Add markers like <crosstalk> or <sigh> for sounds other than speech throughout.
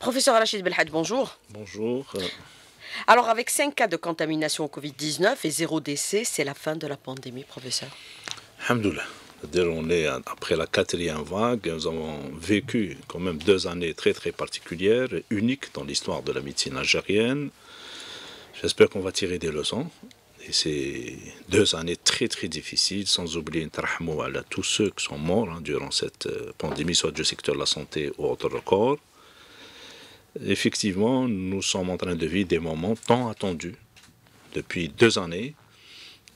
Professeur Rachid Belhad, bonjour. Bonjour. Alors, avec 5 cas de contamination au Covid-19 et 0 décès, c'est la fin de la pandémie, professeur Alhamdoulilah. on est après la quatrième vague, nous avons vécu quand même deux années très très particulières, uniques dans l'histoire de la médecine algérienne. J'espère qu'on va tirer des leçons. Et c'est deux années très très difficiles, sans oublier à tous ceux qui sont morts hein, durant cette euh, pandémie, soit du secteur de la santé ou autre corps. Effectivement, nous sommes en train de vivre des moments tant attendus. Depuis deux années,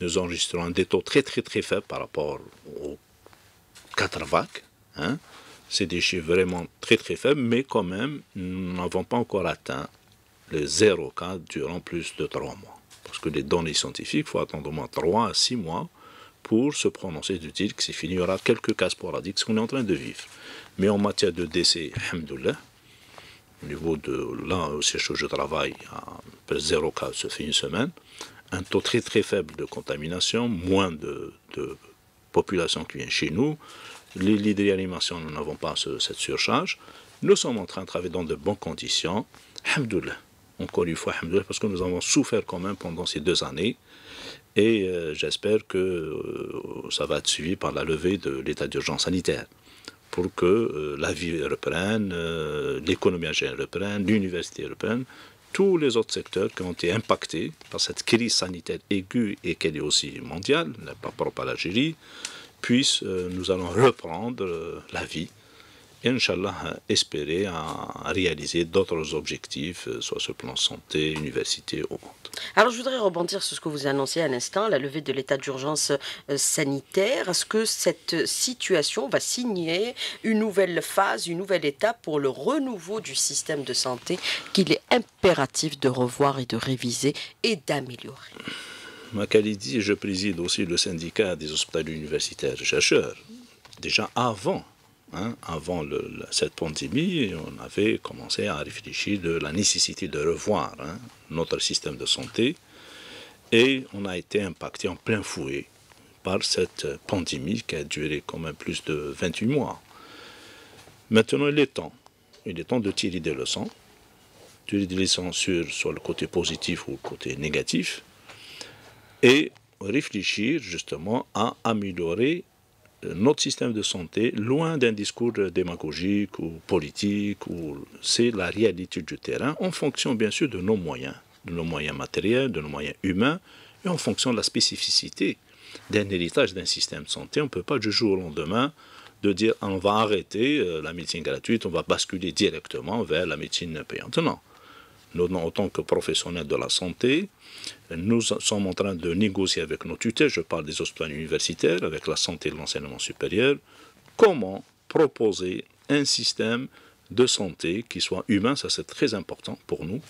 nous enregistrons des taux très très très faibles par rapport aux quatre vagues. Hein. C'est des chiffres vraiment très très faibles, mais quand même, nous n'avons pas encore atteint le zéro cas durant plus de trois mois. Parce que les données scientifiques, il faut attendre au moins trois à six mois pour se prononcer du que c'est Il y aura quelques cas sporadiques, ce qu'on est en train de vivre. Mais en matière de décès, alhamdoulilah, au niveau de Là au siège où je travaille, à zéro cas, se fait une semaine, un taux très très faible de contamination, moins de, population qui vient chez nous. Les lits de réanimation, nous n'avons pas cette surcharge. Nous sommes en train de travailler dans de bonnes conditions. Alhamdoulilah. Encore une fois, Alhamdoulilah, parce que nous avons souffert quand même pendant ces deux années. Et euh, j'espère que euh, ça va être suivi par la levée de l'état d'urgence sanitaire pour que euh, la vie reprenne, euh, l'économie reprenne, l'université reprenne, tous les autres secteurs qui ont été impactés par cette crise sanitaire aiguë et qu'elle est aussi mondiale, par rapport à l'Algérie, puissent, euh, nous allons reprendre la vie. Inch'Allah, espérer à réaliser d'autres objectifs, euh, soit sur le plan santé, université, ou autre. Alors je voudrais rebondir sur ce que vous annoncez à l'instant, la levée de l'état d'urgence euh, sanitaire. Est-ce que cette situation va signer une nouvelle phase, une nouvelle étape pour le renouveau du système de santé qu'il est impératif de revoir et de réviser et d'améliorer Ma qualité, je préside aussi le syndicat des hôpitaux universitaires chercheurs. Déjà avant Hein, avant cette pandémie, on avait commencé à réfléchir de la nécessité de revoir hein, notre système de santé et on a été impacté en plein fouet par cette pandémie qui a duré quand même plus de 28 mois. Maintenant, il est temps. Il est temps de tirer des leçons. Tirer des leçons sur, sur le côté positif ou le côté négatif et réfléchir justement à améliorer euh, notre système de santé, loin d'un discours démagogique ou politique, ou c'est la réalité du terrain, en fonction bien sûr de nos moyens, de nos moyens matériels, de nos moyens humains, et en fonction de la spécificité d'un héritage d'un système de santé. On ne peut pas du jour au lendemain de dire on va arrêter euh, la médecine gratuite, on va basculer directement vers la médecine payante. Non. Nous, en tant que professionnels de la santé, nous sommes en train de négocier avec nos tutelles, je parle des hôpitaux universitaires, avec la santé de l'enseignement supérieur, comment proposer un système de santé qui soit humain, ça c'est très important pour nous.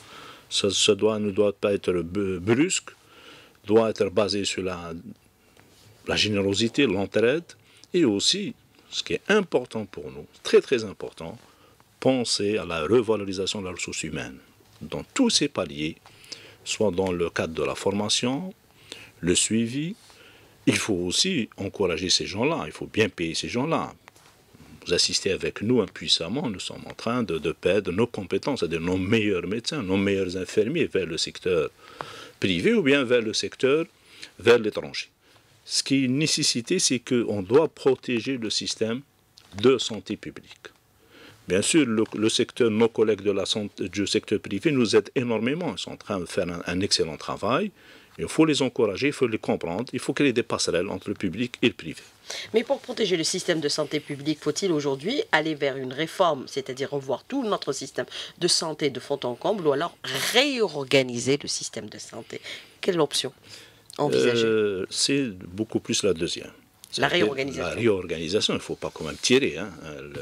Ça, ne doit pas être brusque, doit être basé sur la générosité, l'entraide, et aussi, ce qui est important pour nous, très très important, penser à la revalorisation de la ressource humaine dans tous ces paliers, soit dans le cadre de la formation, le suivi. Il faut aussi encourager ces gens-là, il faut bien payer ces gens-là. Vous assistez avec nous impuissamment, nous sommes en train de, perdre nos compétences, c'est-à-dire nos meilleurs médecins, nos meilleurs infirmiers vers le secteur privé ou bien vers le secteur, vers l'étranger. Ce qui est nécessité, c'est qu'on doit protéger le système de santé publique. Bien sûr, le, secteur, nos collègues de la santé, du secteur privé nous aident énormément. Ils sont en train de faire un, excellent travail. Il faut les encourager, il faut les comprendre, il faut créer des passerelles entre le public et le privé. Mais pour protéger le système de santé publique, faut-il aujourd'hui aller vers une réforme, c'est-à-dire revoir tout notre système de santé de fond en comble, ou alors réorganiser le système de santé Quelle option envisager euh, C'est beaucoup plus la deuxième. La réorganisation. La réorganisation, il ne faut pas quand même tirer. Hein.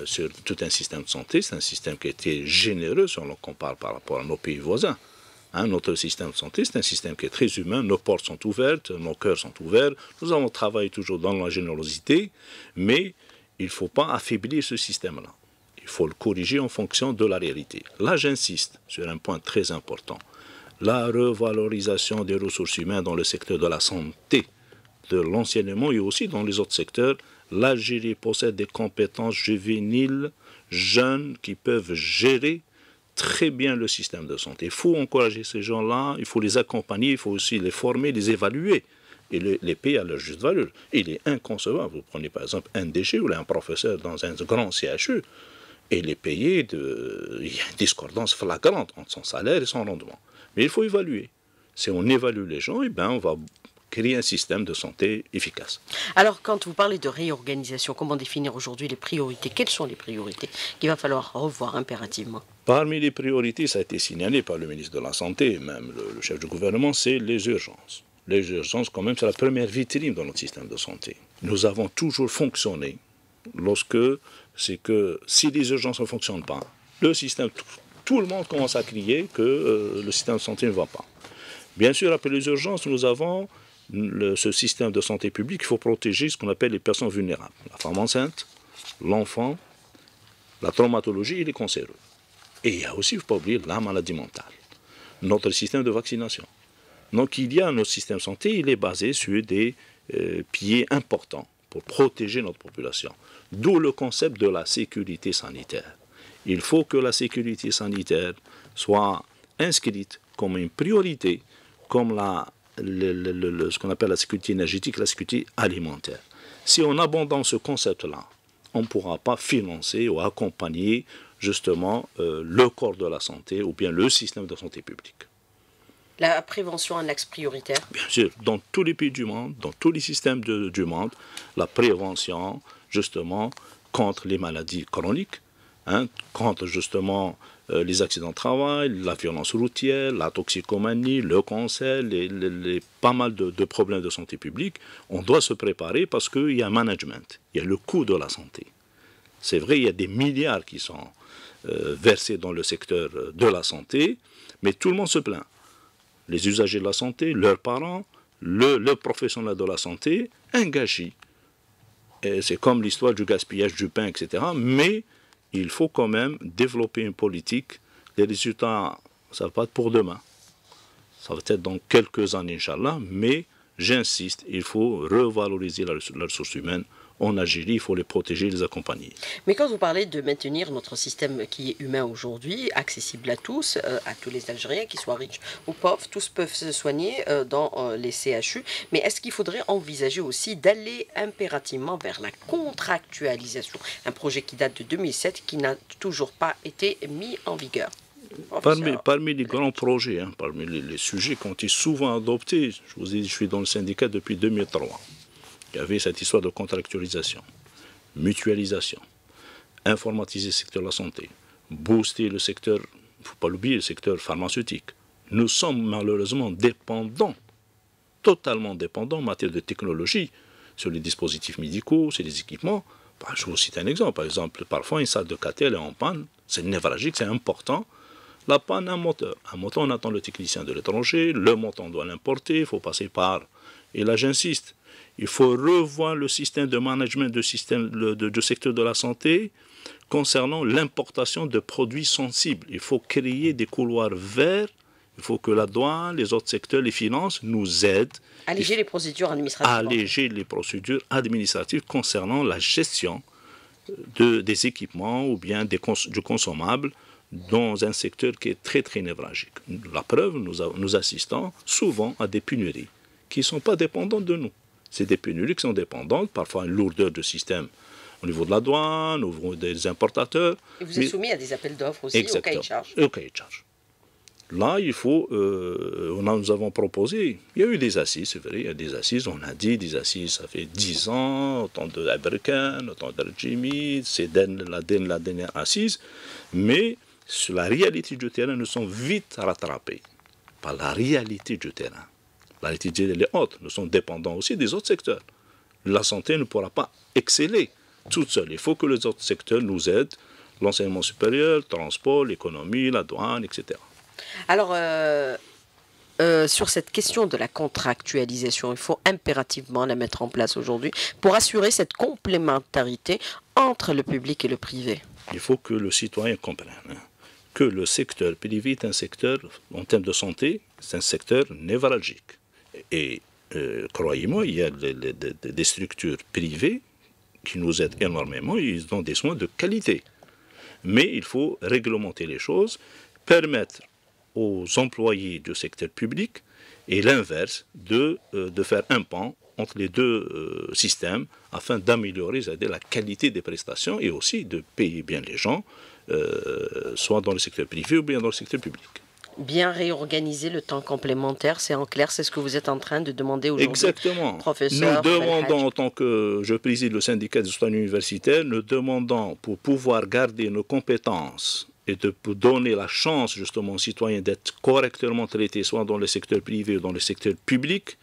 sur tout un système de santé, c'est un système qui était généreux si on le compare par rapport à nos pays voisins. Hein, notre système de santé, c'est un système qui est très humain. Nos portes sont ouvertes, nos cœurs sont ouverts. Nous avons travaillé toujours dans la générosité, mais il ne faut pas affaiblir ce système-là. Il faut le corriger en fonction de la réalité. Là, j'insiste sur un point très important. La revalorisation des ressources humaines dans le secteur de la santé de l'enseignement et aussi dans les autres secteurs, l'Algérie possède des compétences juvéniles, jeunes, qui peuvent gérer très bien le système de santé. Il faut encourager ces gens-là, il faut les accompagner, il faut aussi les former, les évaluer et les, payer à leur juste valeur. Il est inconcevable, vous prenez par exemple un déchet ou un professeur dans un grand CHU et les payer, de... il y a une discordance flagrante entre son salaire et son rendement. Mais il faut évaluer. Si on évalue les gens, et eh ben on va créer un système de santé efficace. Alors, quand vous parlez de réorganisation, comment définir aujourd'hui les priorités Quelles sont les priorités qu'il va falloir revoir impérativement Parmi les priorités, ça a été signalé par le ministre de la Santé, même le, chef du gouvernement, c'est les urgences. Les urgences, quand même, c'est la première vitrine dans notre système de santé. Nous avons toujours fonctionné lorsque c'est que si les urgences ne fonctionnent pas, le système, tout, le monde commence à crier que euh, le système de santé ne va pas. Bien sûr, après les urgences, nous avons ce système de santé publique, il faut protéger ce qu'on appelle les personnes vulnérables. La femme enceinte, l'enfant, la traumatologie et les cancéreux. Et il y a aussi, il ne faut pas oublier, la maladie mentale. Notre système de vaccination. Donc il y a notre système de santé, il est basé sur des euh, pieds importants pour protéger notre population. D'où le concept de la sécurité sanitaire. Il faut que la sécurité sanitaire soit inscrite comme une priorité, comme la le, ce qu'on appelle la sécurité énergétique, la sécurité alimentaire. Si on abandonne ce concept-là, on ne pourra pas financer ou accompagner justement euh, le corps de la santé ou bien le système de santé publique. La prévention un axe prioritaire Bien sûr, dans tous les pays du monde, dans tous les systèmes de, du monde, la prévention justement contre les maladies chroniques, hein, contre justement euh, les accidents de travail, la violence routière, la toxicomanie, le cancer, les, pas mal de, problèmes de santé publique, on doit se préparer parce qu'il y a un management, il y a le coût de la santé. C'est vrai, il y a des milliards qui sont euh, versés dans le secteur euh, de la santé, mais tout le monde se plaint. Les usagers de la santé, leurs parents, le, le professionnel de la santé, un gâchis. C'est comme l'histoire du gaspillage du pain, etc. Mais il faut quand même développer une politique. Les résultats, ça va pas être pour demain. Ça va être dans quelques années, Inch'Allah, mais J'insiste, il faut revaloriser la, ressource humaine en Algérie, il faut les protéger, les accompagner. Mais quand vous parlez de maintenir notre système qui est humain aujourd'hui, accessible à tous, euh, à tous les Algériens, qu'ils soient riches ou pauvres, tous peuvent se soigner euh, dans euh, les CHU, mais est-ce qu'il faudrait envisager aussi d'aller impérativement vers la contractualisation Un projet qui date de 2007, qui n'a toujours pas été mis en vigueur. Parmi, les grands projets, hein, parmi les, sujets qui ont été souvent adoptés, je vous ai je suis dans le syndicat depuis 2003. Il y avait cette histoire de contractualisation, mutualisation, informatiser le secteur de la santé, booster le secteur, il ne faut pas l'oublier, le secteur pharmaceutique. Nous sommes malheureusement dépendants, totalement dépendants en matière de technologie, sur les dispositifs médicaux, sur les équipements. Bah, je vous cite un exemple. Par exemple, parfois, une salle de cathé, est en panne. C'est névralgique, c'est important la panne un moteur. Un moteur, on attend le technicien de l'étranger, le moteur, on doit l'importer, il faut passer par. Et là, j'insiste, il faut revoir le système de management du système, de, secteur de la santé concernant l'importation de produits sensibles. Il faut créer des couloirs verts il faut que la douane, les autres secteurs, les finances nous aident. Alléger les procédures administratives. Alléger les procédures administratives concernant la gestion euh, des équipements ou bien des du consommable dans un secteur qui est très très névralgique. La preuve, nous, nous assistons souvent à des pénuries qui ne sont pas dépendantes de nous. C'est des pénuries qui sont dépendantes, parfois une lourdeur de système au niveau de la douane, au niveau des importateurs. Et vous êtes soumis à des appels d'offres aussi, au cahier de charge. Au cahier Là, il faut, euh, on nous avons proposé, il y a eu des assises, c'est vrai, il y a des assises, on a dit, des assises, ça fait 10 ans, autant de autant de c'est la, la, dernière assise, mais sur la réalité du terrain nous sommes vite rattrapés par la réalité du terrain. La réalité terrain est Nous sommes dépendants aussi des autres secteurs. La santé ne pourra pas exceller toute seule. Il faut que les autres secteurs nous aident l'enseignement supérieur, le transport, l'économie, la douane, etc. Alors, euh, euh, sur cette question de la contractualisation, il faut impérativement la mettre en place aujourd'hui pour assurer cette complémentarité entre le public et le privé. Il faut que le citoyen comprenne. Hein que le secteur privé est un secteur, en termes de santé, c'est un secteur névralgique. Et euh, croyez-moi, il y a des, structures privées qui nous aident énormément, ils donnent des soins de qualité. Mais il faut réglementer les choses, permettre aux employés du secteur public et l'inverse de, euh, de faire un pan entre les deux euh, systèmes afin d'améliorer la qualité des prestations et aussi de payer bien les gens euh, soit dans le secteur privé ou bien dans le secteur public bien réorganiser le temps complémentaire. C'est en clair, c'est ce que vous êtes en train de demander aujourd'hui. Exactement. Professeur nous demandons, en tant que je préside le syndicat des soins universitaires, nous demandons pour pouvoir garder nos compétences et de donner la chance justement aux citoyens d'être correctement traités, soit dans le secteur privé ou dans le secteur public,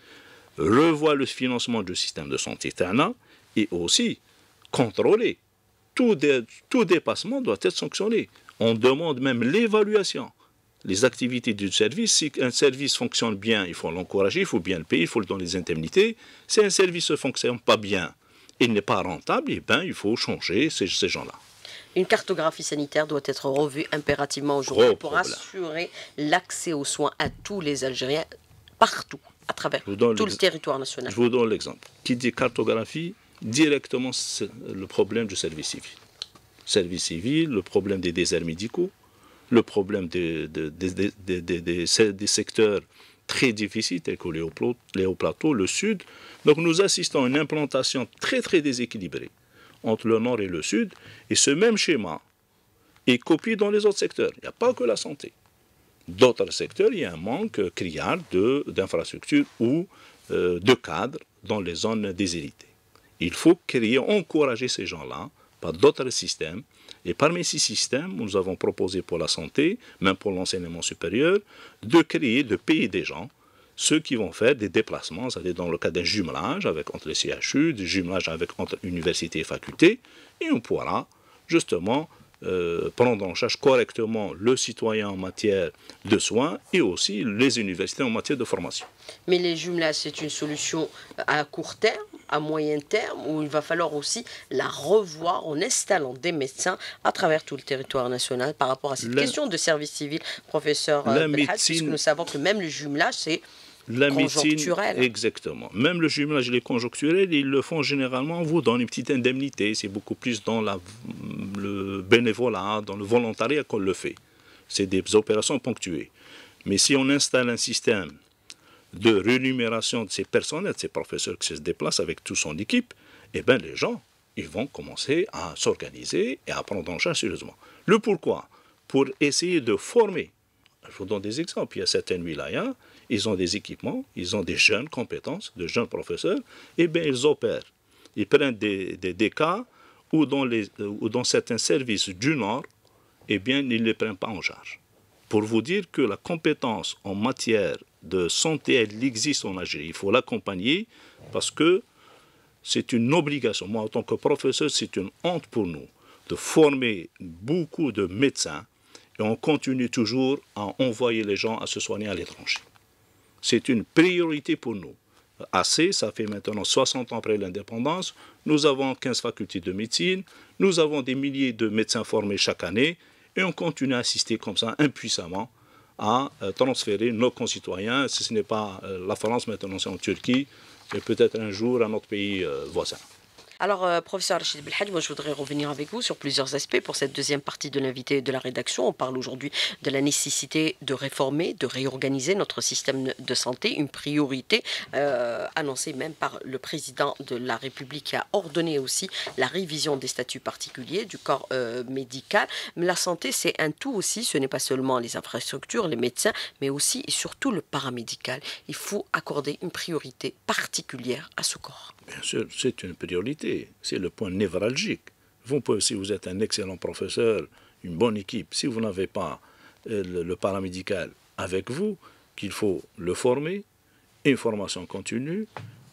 revoir le financement du système de santé TANA et aussi contrôler tout, dépassement doit être sanctionné. On demande même l'évaluation. Les activités du service, si un service fonctionne bien, il faut l'encourager, il faut bien le payer, il faut le donner les indemnités. Si un service ne fonctionne pas bien, il n'est pas rentable, et eh ben, il faut changer ces, gens-là. Une cartographie sanitaire doit être revue impérativement aujourd'hui pour assurer l'accès aux soins à tous les Algériens, partout, à travers tout le territoire national. Je vous donne l'exemple. Qui dit cartographie directement le problème du service civil. Service civil, le problème des déserts médicaux, le problème des, des, secteurs très difficiles tels que les les plateaux, le sud. Donc nous assistons à une implantation très très déséquilibrée entre le nord et le sud. Et ce même schéma est copié dans les autres secteurs. Il n'y a pas que la santé. D'autres secteurs, il y a un manque criard d'infrastructures ou euh, de cadres dans les zones déshéritées. Il faut créer, encourager ces gens-là par d'autres systèmes. Et parmi ces systèmes, nous avons proposé pour la santé, même pour l'enseignement supérieur, de créer, de payer des gens, ceux qui vont faire des déplacements, c'est-à-dire dans le cas d'un jumelage avec, entre les CHU, du jumelage avec, entre universités et facultés, et on pourra justement euh, prendre en charge correctement le citoyen en matière de soins et aussi les universités en matière de formation. Mais les jumelages, c'est une solution à court terme, à moyen terme, où il va falloir aussi la revoir en installant des médecins à travers tout le territoire national par rapport à cette question de service civil, professeur euh, la nous savons que même le jumelage, c'est la médecine. Exactement. Même le jumelage, les conjoncturels, ils le font généralement, vous dans une petite indemnité. C'est beaucoup plus dans le bénévolat, dans le volontariat qu'on le fait. C'est des opérations ponctuées. Mais si on installe un système de rémunération de ces personnels, de ces professeurs qui se déplacent avec toute son équipe, eh bien les gens, ils vont commencer à s'organiser et à prendre en charge sérieusement. Le pourquoi Pour essayer de former. Je vous donne des exemples. Il y a certaines hein ils ont des équipements, ils ont des jeunes compétences, des jeunes professeurs, et bien ils opèrent. Ils prennent des, des, cas où dans, les, où dans certains services du Nord, et eh bien, ils ne les prennent pas en charge. Pour vous dire que la compétence en matière de santé, elle existe en Algérie. Il faut l'accompagner parce que c'est une obligation. Moi, en tant que professeur, c'est une honte pour nous de former beaucoup de médecins et on continue toujours à envoyer les gens à se soigner à l'étranger. C'est une priorité pour nous. Assez, ça fait maintenant 60 ans après l'indépendance, nous avons 15 facultés de médecine, nous avons des milliers de médecins formés chaque année, et on continue à assister comme ça impuissamment à euh, transférer nos concitoyens, si ce n'est pas euh, la France maintenant, c'est en Turquie, et peut-être un jour à notre pays euh, voisin. Alors, euh, professeur Rachid Belhadj, moi je voudrais revenir avec vous sur plusieurs aspects pour cette deuxième partie de l'invité de la rédaction. On parle aujourd'hui de la nécessité de réformer, de réorganiser notre système de santé, une priorité euh, annoncée même par le président de la République qui a ordonné aussi la révision des statuts particuliers du corps euh, médical. Mais la santé, c'est un tout aussi, ce n'est pas seulement les infrastructures, les médecins, mais aussi et surtout le paramédical. Il faut accorder une priorité particulière à ce corps. Bien sûr, c'est une priorité, c'est le point névralgique. Vous pouvez, si vous êtes un excellent professeur, une bonne équipe, si vous n'avez pas euh, le, paramédical avec vous, qu'il faut le former, une formation continue,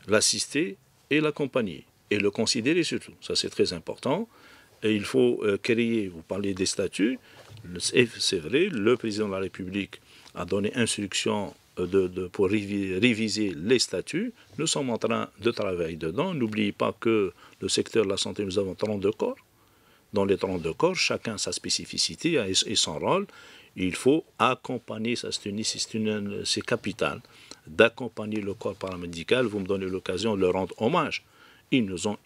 l'assister et l'accompagner, et le considérer surtout, ça c'est très important. Et il faut euh, créer, vous parlez des statuts, c'est vrai, le président de la République a donné instruction pour réviser les statuts. Nous sommes en train de travailler dedans. N'oubliez pas que le secteur de la santé, nous avons 32 corps. Dans les 32 corps, chacun sa spécificité et son rôle. Il faut accompagner, ça c'est capital, d'accompagner le corps paramédical. Vous me donnez l'occasion de leur rendre hommage. Ils nous ont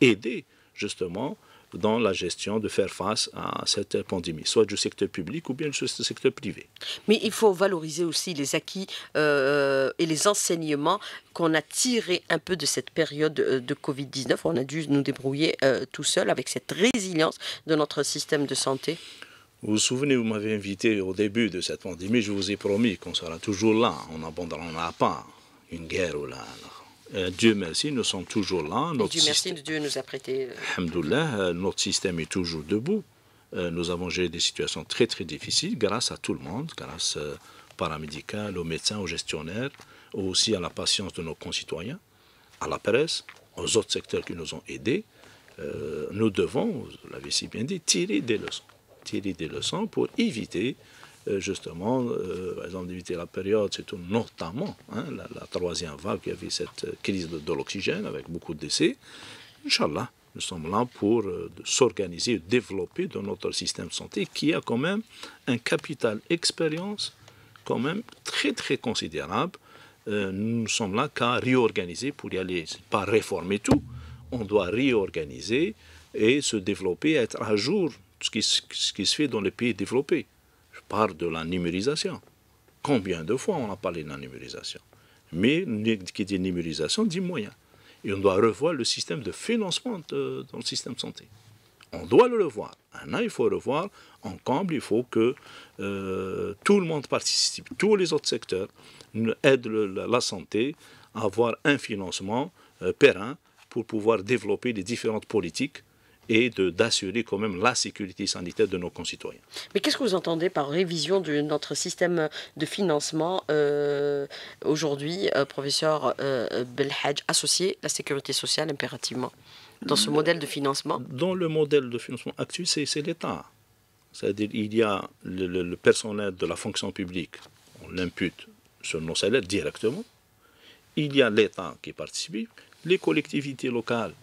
aidés justement dans la gestion de faire face à cette pandémie, soit du secteur public ou bien du secteur privé. Mais il faut valoriser aussi les acquis euh, et les enseignements qu'on a tirés un peu de cette période euh, de Covid-19. On a dû nous débrouiller euh, tout seul avec cette résilience de notre système de santé. Vous vous souvenez, vous m'avez invité au début de cette pandémie, je vous ai promis qu'on sera toujours là, on n'abandonnera pas une guerre ou là la euh, Dieu merci, nous sommes toujours là. Notre Dieu merci, Dieu nous a prêté. Euh, Alhamdoulilah, euh, notre système est toujours debout. nous avons géré des situations très très difficiles grâce à tout le monde, grâce aux paramédical, aux médecins, aux gestionnaires, aussi à la patience de nos concitoyens, à la presse, aux autres secteurs qui nous ont aidés. nous devons, vous l'avez si bien dit, tirer des leçons. Tirer des leçons pour éviter euh, justement, euh, par exemple, d'éviter la période, c'est notamment hein, la, troisième vague, il y avait cette crise de, l'oxygène avec beaucoup de décès. Inch'Allah, nous sommes là pour euh, s'organiser, développer de notre système de santé qui a quand même un capital expérience quand même très très considérable. Nous nous sommes là qu'à réorganiser pour y aller, pas réformer tout, on doit réorganiser et se développer, être à jour ce ce qui se fait dans les pays développés par de la numérisation. Combien de fois on a parlé de la numérisation Mais qui dit numérisation dit moyen. Et on doit revoir le système de financement dans le système de santé. On doit le revoir. Un an il faut revoir. En comble, il faut que euh, tout le monde participe, tous les autres secteurs aident la santé à avoir un financement euh, pour pouvoir développer les différentes politiques et d'assurer quand même la sécurité sanitaire de nos concitoyens. Mais qu'est-ce que vous entendez par révision de notre système de financement euh, aujourd'hui, euh, professeur euh, Belhaj, associé associer la sécurité sociale impérativement dans ce modèle de financement Dans le modèle de financement actuel, c'est l'État. C'est-à-dire il y a le, le personnel de la fonction publique, on l'impute sur nos salaires directement. Il y a l'État qui participe, les collectivités locales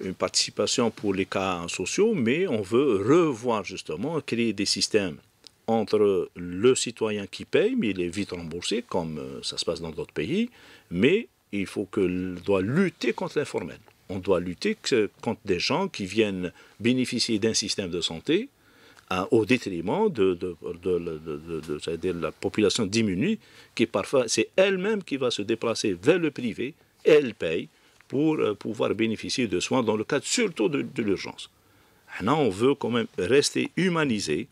une participation pour les cas sociaux, mais on veut revoir justement, créer des systèmes entre le citoyen qui paye, mais il est vite remboursé, comme euh, ça se passe dans d'autres pays, mais il faut que doit lutter contre l'informel. On doit lutter contre des gens qui viennent bénéficier d'un système de santé au détriment de, de, de, de, la population diminuée, qui parfois, c'est elle-même qui va se déplacer vers le privé, elle paye, pour euh, pouvoir bénéficier de soins dans le cadre surtout de, l'urgence. l'urgence. on veut quand même rester humanisé,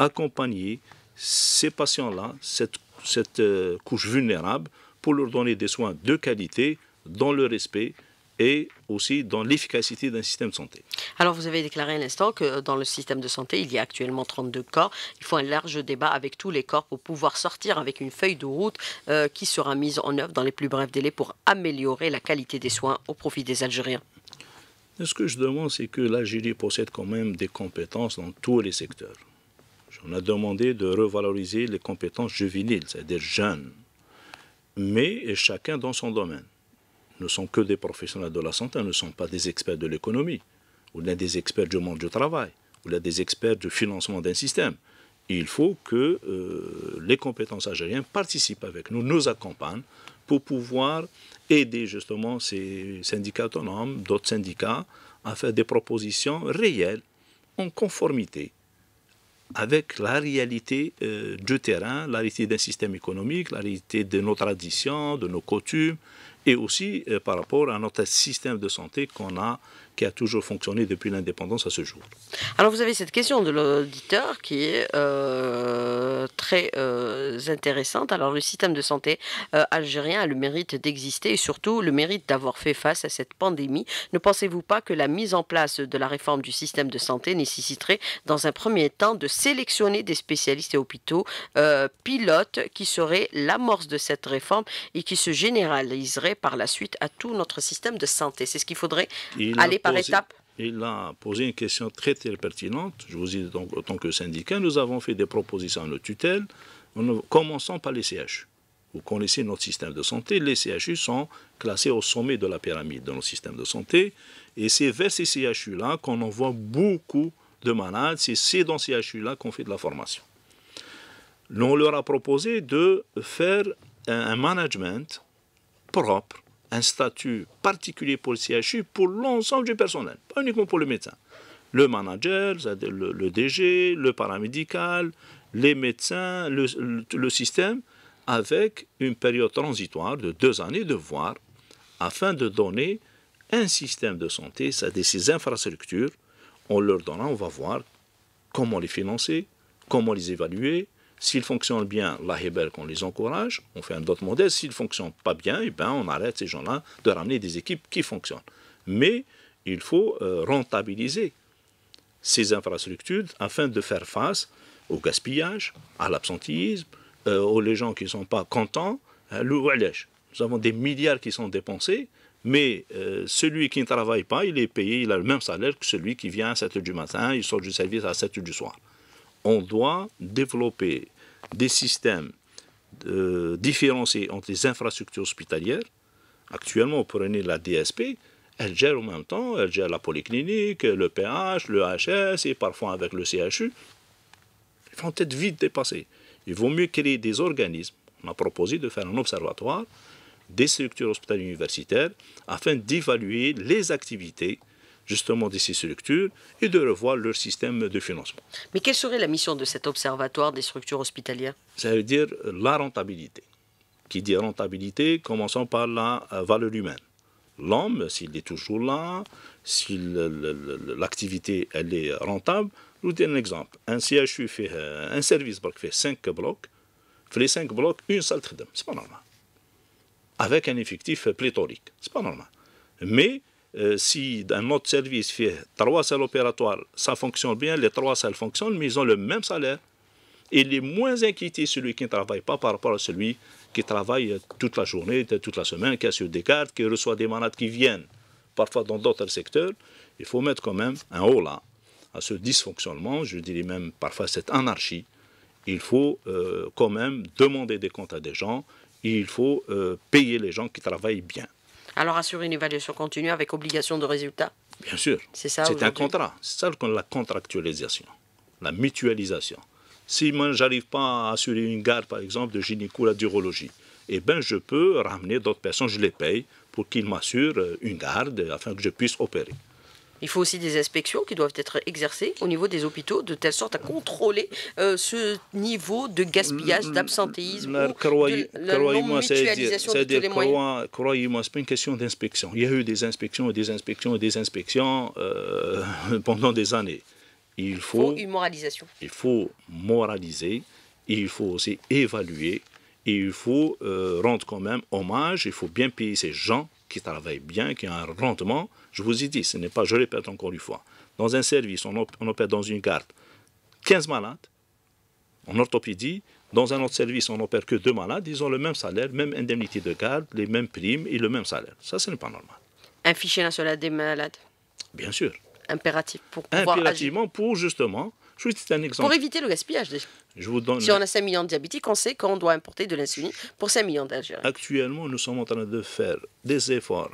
accompagner ces patients-là, cette, cette euh, couche vulnérable, pour leur donner des soins de qualité dans le respect et aussi dans l'efficacité d'un système de santé. Alors vous avez déclaré à instant que euh, dans le système de santé, il y a actuellement 32 corps. Il faut un large débat avec tous les corps pour pouvoir sortir avec une feuille de route euh, qui sera mise en œuvre dans les plus brefs délais pour améliorer la qualité des soins au profit des Algériens. Ce que je demande, c'est que l'Algérie possède quand même des compétences dans tous les secteurs. J'en a demandé de revaloriser les compétences juvéniles, c'est-à-dire jeunes, mais chacun dans son domaine ne sont que des professionnels de la santé, ne sont pas des experts de l'économie, ou des experts du monde du travail, ou des experts du financement d'un système. Il faut que euh, les compétences algériennes participent avec nous, nous accompagnent pour pouvoir aider justement ces syndicats autonomes, d'autres syndicats, à faire des propositions réelles, en conformité avec la réalité euh, du terrain, la réalité d'un système économique, la réalité de nos traditions, de nos coutumes, et aussi euh, par rapport à notre système de santé qu'on a qui a toujours fonctionné depuis l'indépendance à ce jour. Alors vous avez cette question de l'auditeur qui est euh, très euh, intéressante. Alors le système de santé euh, algérien a le mérite d'exister et surtout le mérite d'avoir fait face à cette pandémie. Ne pensez-vous pas que la mise en place de la réforme du système de santé nécessiterait dans un premier temps de sélectionner des spécialistes et hôpitaux pilotes qui seraient l'amorce de cette réforme et qui se généraliserait par la suite à tout notre système de santé C'est ce qu'il faudrait aller par Il a posé une question très, pertinente. Je vous dis, donc, en tant que syndicat, nous avons fait des propositions à tutelle. tutelle, en commençant par les CHU. Vous connaissez notre système de santé. Les CHU sont classés au sommet de la pyramide de notre système de santé. Et c'est vers ces CHU-là qu'on envoie beaucoup de malades. C'est dans ces CHU-là qu'on fait de la formation. On leur a proposé de faire un management propre un statut particulier pour le CHU pour l'ensemble du personnel, pas uniquement pour le médecin. Le manager, le, DG, le paramédical, les médecins, le, système, avec une période transitoire de deux années de voir, afin de donner un système de santé, c'est-à-dire ces infrastructures, on leur donnera, on va voir comment les financer, comment les évaluer, S'ils fonctionnent bien, la Hebel, qu'on les encourage, on fait un autre modèle. S'ils ne fonctionnent pas bien, eh ben, on arrête ces gens-là de ramener des équipes qui fonctionnent. Mais il faut euh, rentabiliser ces infrastructures afin de faire face au gaspillage, à l'absentéisme, euh, aux gens qui ne sont pas contents. Euh, nous avons des milliards qui sont dépensés, mais celui qui ne travaille pas, il est payé, il a le même salaire que celui qui vient à 7h du matin, il sort du service à 7h du soir on doit développer des systèmes de, euh, différenciés entre les infrastructures hospitalières. Actuellement, prenez la DSP, elle gère en même temps, elle gère la polyclinique, le PH, le HS et parfois avec le CHU. Ils vont être vite dépassés. Il vaut mieux créer des organismes. On a proposé de faire un observatoire des structures hospitalières universitaires afin d'évaluer les activités justement de ces structures et de revoir leur système de financement. Mais quelle serait la mission de cet observatoire des structures hospitalières Ça veut dire la rentabilité. Qui dit rentabilité, commençons par la euh, valeur humaine. L'homme, s'il est toujours là, si l'activité elle est rentable, je vous donne un exemple. Un CHU fait euh, un service bloc fait 5 blocs, fait les 5 blocs, une salle de n'est pas normal. Avec un effectif pléthorique, c'est pas normal. Mais euh, si un autre service fait trois salles opératoires, ça fonctionne bien, les trois salles fonctionnent, mais ils ont le même salaire. Et il est moins inquiété celui qui ne travaille pas par rapport à celui qui travaille toute la journée, toute la semaine, qui assure des cartes, qui reçoit des malades qui viennent parfois dans d'autres secteurs. Il faut mettre quand même un haut là à ce dysfonctionnement, je dirais même parfois cette anarchie. Il faut euh, quand même demander des comptes à des gens, il faut euh, payer les gens qui travaillent bien. Alors assurer une évaluation continue avec obligation de résultat Bien sûr. C'est ça C'est un contrat. C'est ça qu'on la contractualisation, la mutualisation. Si moi, n'arrive pas à assurer une garde, par exemple, de gynécologie ou d'urologie, eh bien, je peux ramener d'autres personnes, je les paye pour qu'ils m'assurent euh, une garde afin que je puisse opérer. Il faut aussi des inspections qui doivent être exercées au niveau des hôpitaux de telle sorte à contrôler euh, ce niveau de gaspillage, d'absentéisme, de non-mutualisation Croyez-moi, ce pas une question d'inspection. Il y a eu des inspections et des inspections et des inspections euh, <laughs> pendant des années. Il faut, il une moralisation. Il faut moraliser, il faut aussi évaluer et il faut euh, rendre quand même hommage, il faut bien payer ces gens qui travaille bien, qui a un rendement, je vous ai dit, ce n'est pas, je répète encore une fois, dans un service, on, opère dans une garde 15 malades, en orthopédie, dans un autre service, on opère que deux malades, ils ont le même salaire, même indemnité de garde, les mêmes primes et le même salaire. Ça, ce n'est pas normal. Un fichier national des malades Bien sûr. Impératif pour pouvoir Impérativement pour justement un exemple. Pour éviter le gaspillage, déjà. Si on a 5 millions de diabétiques, on sait qu'on doit importer de l'insuline pour 5 millions d'Algériens. Actuellement, nous sommes en train de faire des efforts.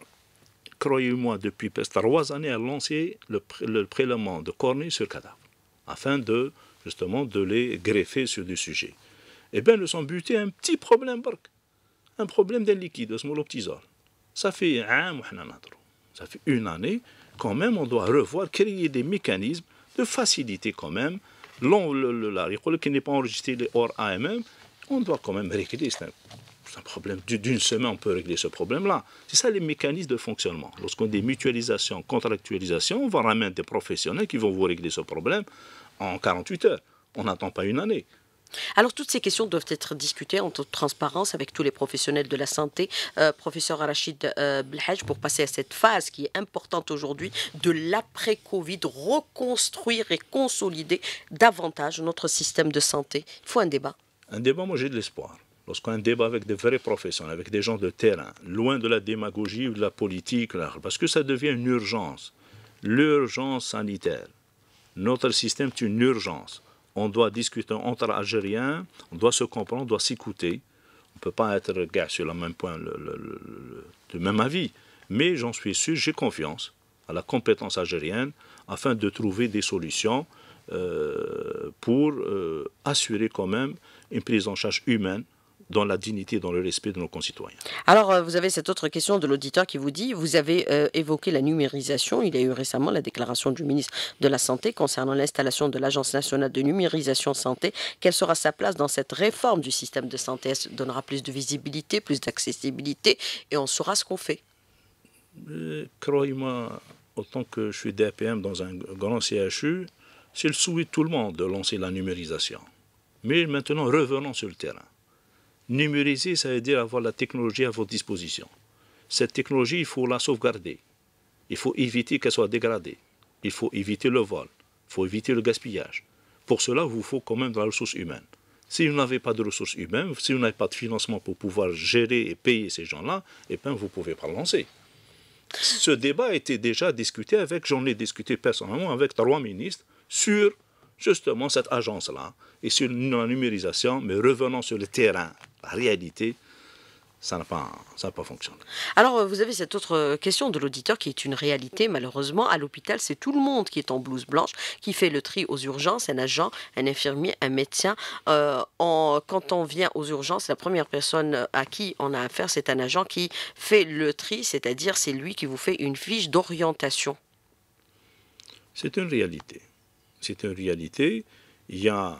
Croyez-moi, depuis trois années, à lancer le, prélèvement de cornée sur le cadavre, afin de, justement, de les greffer sur du sujet. Eh bien, nous sommes butés à un petit problème, un problème d'un liquide, osmoloptisol. Ça fait un Ça fait une année, quand même, on doit revoir, créer des mécanismes de faciliter quand même la qui n'est pas enregistré hors AMM, on doit quand même régler. C'est un, problème d'une semaine, on peut régler ce problème-là. C'est ça les mécanismes de fonctionnement. Lorsqu'on des mutualisations, contractualisations, on va ramener des professionnels qui vont vous régler ce problème en 48 heures. On n'attend pas une année. Alors toutes ces questions doivent être discutées en toute transparence avec tous les professionnels de la santé. Euh, professeur Arachid euh, pour passer à cette phase qui est importante aujourd'hui de l'après-Covid, reconstruire et consolider davantage notre système de santé. Il faut un débat. Un débat, moi j'ai de l'espoir. Lorsqu'on a un débat avec des vrais professionnels, avec des gens de terrain, loin de la démagogie ou de la politique, parce que ça devient une urgence. L'urgence sanitaire. Notre système est une urgence on doit discuter entre Algériens, on doit se comprendre, on doit s'écouter. On ne peut pas être gars sur le même point, le, même avis. Mais j'en suis sûr, j'ai confiance à la compétence algérienne afin de trouver des solutions euh, pour euh, assurer quand même une prise en charge humaine dans la dignité dans le respect de nos concitoyens. Alors, euh, vous avez cette autre question de l'auditeur qui vous dit, vous avez euh, évoqué la numérisation, il y a eu récemment la déclaration du ministre de la Santé concernant l'installation de l'Agence nationale de numérisation santé. Quelle sera sa place dans cette réforme du système de santé Elle donnera plus de visibilité, plus d'accessibilité et on saura ce qu'on fait. Euh, croyez-moi, autant que je suis d'APM dans un grand CHU, c'est le souhait de tout le monde de lancer la numérisation. Mais maintenant, revenons sur le terrain. Numériser, ça veut dire avoir la technologie à votre disposition. Cette technologie, il faut la sauvegarder. Il faut éviter qu'elle soit dégradée. Il faut éviter le vol. Il faut éviter le gaspillage. Pour cela, il vous faut quand même de la ressource humaine. Si vous n'avez pas de ressources humaines, si vous n'avez pas de financement pour pouvoir gérer et payer ces gens-là, eh bien, vous ne pouvez pas lancer. Ce débat a été déjà discuté avec, j'en ai discuté personnellement avec trois ministres sur justement cette agence-là et sur la numérisation, mais revenons sur le terrain, la réalité, ça n'a pas, ça pas fonctionné. Alors, euh, vous avez cette autre euh, question de l'auditeur qui est une réalité, malheureusement. À l'hôpital, c'est tout le monde qui est en blouse blanche, qui fait le tri aux urgences, un agent, un infirmier, un médecin. Euh, quand on vient aux urgences, la première personne à qui on a affaire, c'est un agent qui fait le tri, c'est-à-dire c'est lui qui vous fait une fiche d'orientation. C'est une réalité c'est une réalité. Il a,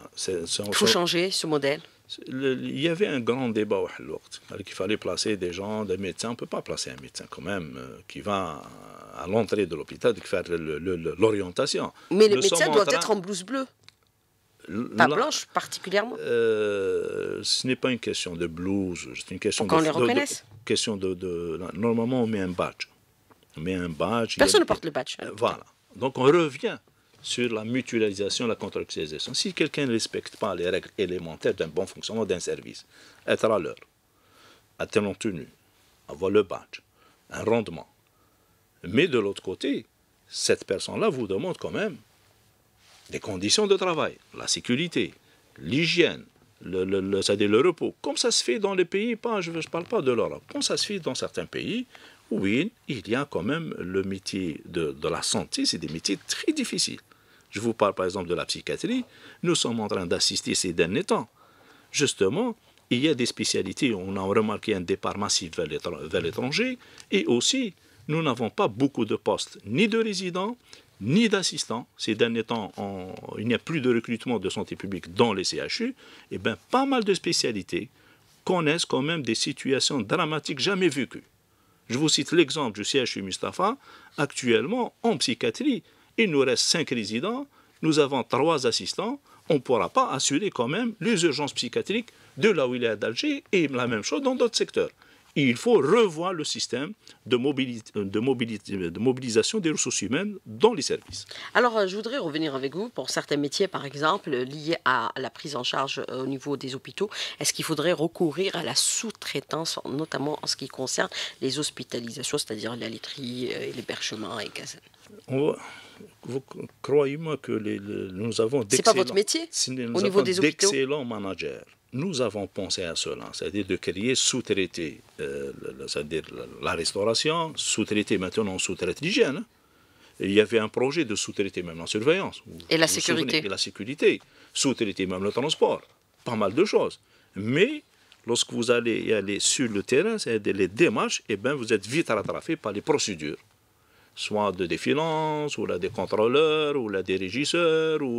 faut changer ce modèle. il y avait un grand débat Il fallait placer des gens, des médecins. On ne peut pas placer un médecin quand même euh, qui va à l'entrée de l'hôpital faire l'orientation. Mais les médecins doivent être en blouse bleue. Pas blanche particulièrement euh, Ce n'est pas une question de blouse, c'est une question Pour de, les reconnaisse. question de, de, Normalement, on met un badge. On met un badge. Personne ne porte le badge. Euh, voilà. Donc on revient sur la mutualisation, la contractualisation. Si quelqu'un ne respecte pas les règles élémentaires d'un bon fonctionnement d'un service, être à l'heure, à en tenue, avoir le badge, un rendement. Mais de l'autre côté, cette personne-là vous demande quand même des conditions de travail, la sécurité, l'hygiène, le, c'est-à-dire le repos. Comme ça se fait dans les pays, pas, je ne parle pas de l'Europe, comme ça se fait dans certains pays, oui, il y a quand même le métier de la santé, c'est des métiers très difficiles. Je vous parle par exemple de la psychiatrie. Nous sommes en train d'assister ces derniers temps. Justement, il y a des spécialités. On a remarqué un départ massif vers l'étranger. Et aussi, nous n'avons pas beaucoup de postes, ni de résidents, ni d'assistants. Ces derniers temps, il n'y a plus de recrutement de santé publique dans les CHU. Eh bien, pas mal de spécialités connaissent quand même des situations dramatiques jamais vécues. Je vous cite l'exemple du CHU Mustapha. Actuellement, en psychiatrie, il nous reste cinq résidents, nous avons trois assistants, on ne pourra pas assurer quand même les urgences psychiatriques de la wilaya d'Alger et la même chose dans d'autres secteurs. Il faut revoir le système de, de, mobilisation des ressources humaines dans les services. Alors, euh, je voudrais revenir avec vous pour certains métiers, par exemple, liés à la prise en charge euh, au niveau des hôpitaux. Est-ce qu'il faudrait recourir à la sous-traitance, notamment en ce qui concerne les hospitalisations, c'est-à-dire la laiterie, les euh, et casernes vous croyez-moi que nous avons d'excellents... votre métier au niveau des outils managers. Nous avons pensé à cela, c'est-à-dire de créer sous-traité, euh, c'est-à-dire la restauration, sous-traité maintenant sous-traite l'hygiène. Il y avait un projet de sous-traiter même la surveillance. et la sécurité. et la sécurité, sous-traiter même le transport, pas mal de choses. Mais lorsque vous allez aller sur le terrain, c'est-à-dire les démarches, et eh ben, vous êtes vite rattrapé par les procédures soit de des finances, ou là des contrôleurs, ou là des régisseurs, ou,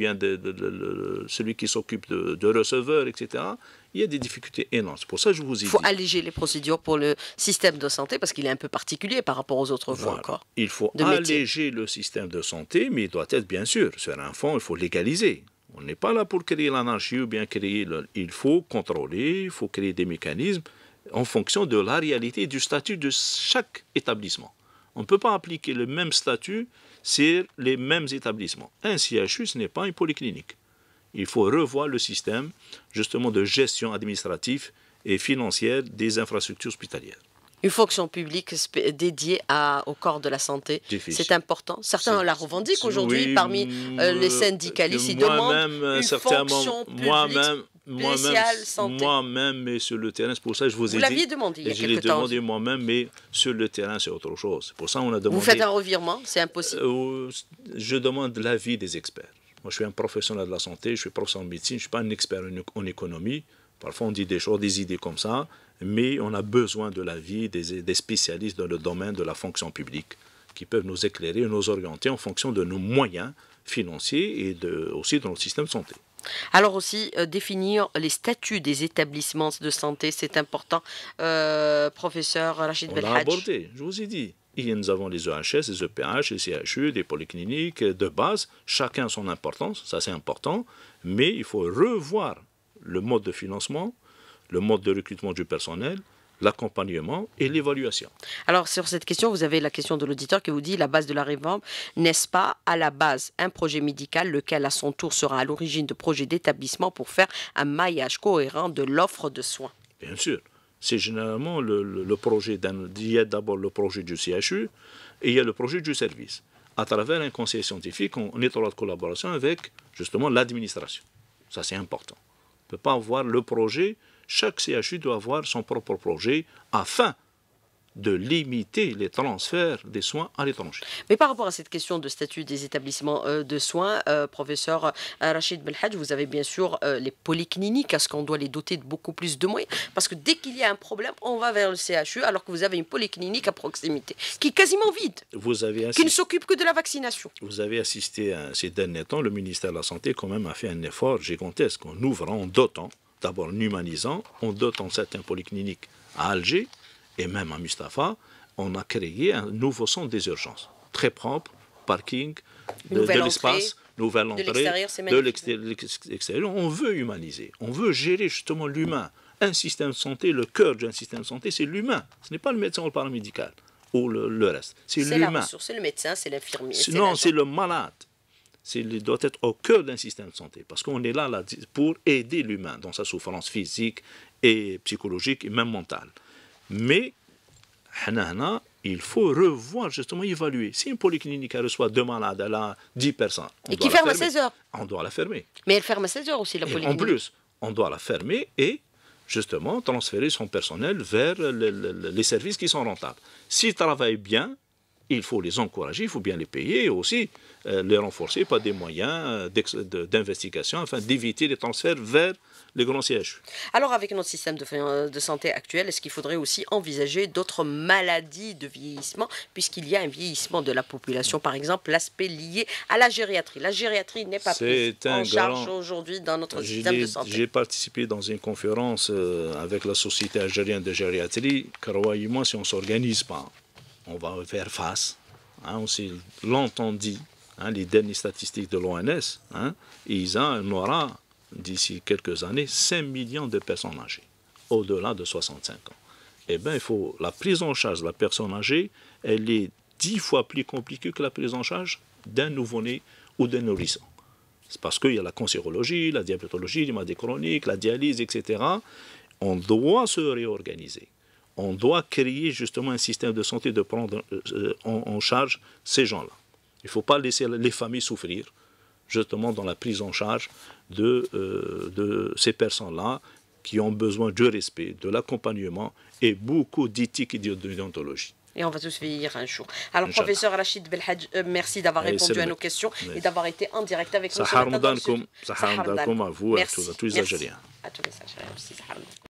bien de, celui qui s'occupe de, receveurs, etc. Il y a des difficultés énormes. C'est pour ça que je vous ai Il faut alléger les procédures pour le système de santé parce qu'il est un peu particulier par rapport aux autres voilà. encore. Il faut alléger le système de santé, mais il doit être bien sûr sur un fond, il faut légaliser. On n'est pas là pour créer l'anarchie ou bien créer. Il faut contrôler, il faut créer des mécanismes en fonction de la réalité du statut de chaque établissement. On ne peut pas appliquer le même statut sur les mêmes établissements. Un CHU, ce n'est pas une polyclinique. Il faut revoir le système justement de gestion administrative et financière des infrastructures hospitalières une fonction publique dédiée à, au corps de la santé. C'est important. Certains la revendiquent aujourd'hui parmi euh, euh, les syndicalistes. Ils demandent euh, une fonction publique. Moi-même, moi-même, moi-même, mais sur le terrain, c'est pour ça que je vous, ai dit. Vous l'aviez demandé il y a Je l'ai demandé moi-même, mais sur le terrain, c'est autre chose. Pour ça, on a demandé. Vous faites un revirement, c'est impossible. je demande l'avis des experts. Moi, je suis un professionnel de la santé, je suis professeur en médecine, je ne suis pas un expert en, en, économie. Parfois, on dit des choses, des idées comme ça mais on a besoin de l'avis des, des spécialistes dans le domaine de la fonction publique qui peuvent nous éclairer et nous orienter en fonction de nos moyens financiers et de, aussi de notre système de santé. Alors aussi, euh, définir les statuts des établissements de santé, c'est important. Euh, professeur Rachid On l'a abordé, je vous ai dit. nous avons les EHS, les EPH, les CHU, des polycliniques de base. Chacun a son importance, ça c'est important. Mais il faut revoir le mode de financement, le mode de recrutement du personnel, l'accompagnement et l'évaluation. Alors sur cette question, vous avez la question de l'auditeur qui vous dit la base de la réforme, n'est-ce pas à la base un projet médical lequel à son tour sera à l'origine de projets d'établissement pour faire un maillage cohérent de l'offre de soins Bien sûr. C'est généralement le, projet d'un... Il y a d'abord le projet du CHU et il y a le projet du service, à travers un conseil scientifique on est en collaboration avec justement l'administration. Ça c'est important. On ne peut pas avoir le projet chaque CHU doit avoir son propre projet afin de limiter les transferts des soins à l'étranger. Mais par rapport à cette question de statut des établissements euh, de soins, euh, professeur euh, Rachid Belhadj, vous avez bien sûr les polycliniques, est ce qu'on doit les doter de beaucoup plus de moyens, parce que dès qu'il y a un problème, on va vers le CHU, alors que vous avez une polyclinique à proximité, qui est quasiment vide, qui ne s'occupe que de la vaccination. Vous avez assisté ces derniers temps, le ministère de la Santé quand même a fait un effort gigantesque en ouvrant, en d'abord en humanisant, en dotant certains polycliniques à Alger et même à Mustapha, on a créé un nouveau centre des urgences, très propre, parking, de, l'espace, nouvelle entrée, de l'extérieur. On veut humaniser, on veut gérer justement l'humain. Un système de santé, le cœur d'un système de santé, c'est l'humain. Ce n'est pas le médecin ou le paramédical ou le, reste. C'est l'humain. C'est le médecin, c'est l'infirmier. Non, c'est le malade il doit être au cœur d'un système de santé, parce qu'on est là, pour aider l'humain dans sa souffrance physique et psychologique et même mentale. Mais il faut revoir, justement, évaluer. Si une polyclinique reçoit deux malades, elle a 10 personnes. Et qui ferme à 16 heures. On doit la fermer. Mais elle ferme à 16 heures aussi, la polyclinique. en plus, on doit la fermer et, justement, transférer son personnel vers les services qui sont rentables. S'il travaille bien, il faut les encourager, il faut bien les payer aussi euh, les renforcer par des moyens euh, d'investigation afin d'éviter les transferts vers les grands sièges. Alors avec notre système euh, de, santé actuel, est-ce qu'il faudrait aussi envisager d'autres maladies de vieillissement puisqu'il y a un vieillissement de la population, par exemple l'aspect lié à la gériatrie La gériatrie n'est pas prise en charge aujourd'hui dans notre système de santé. J'ai participé dans une conférence avec la Société algérienne de gériatrie. Croyez-moi, si on ne s'organise pas, on va faire face. Hein, on s'est longtemps dit, hein, les dernières statistiques de l'ONS, hein, ils aura d'ici quelques années 5 millions de personnes âgées, au-delà de 65 ans. Eh bien, il faut la prise en charge de la personne âgée, elle est dix fois plus compliquée que la prise en charge d'un nouveau-né ou d'un nourrisson. C'est parce qu'il y a la cancérologie, la diabétologie, les maladies chroniques, la dialyse, etc. On doit se réorganiser on doit créer justement un système de santé de prendre euh, euh, en, charge ces gens-là. Il ne faut pas laisser les familles souffrir justement dans la prise en charge de, euh, de ces personnes-là qui ont besoin du respect, de l'accompagnement et beaucoup d'éthique et d'odontologie et on va tous vieillir un jour. Alors, professeur Rachid Belhadj, merci d'avoir eh, répondu à nos questions et d'avoir été en direct avec nous. Sahar à vous à tous les Algériens. À tous les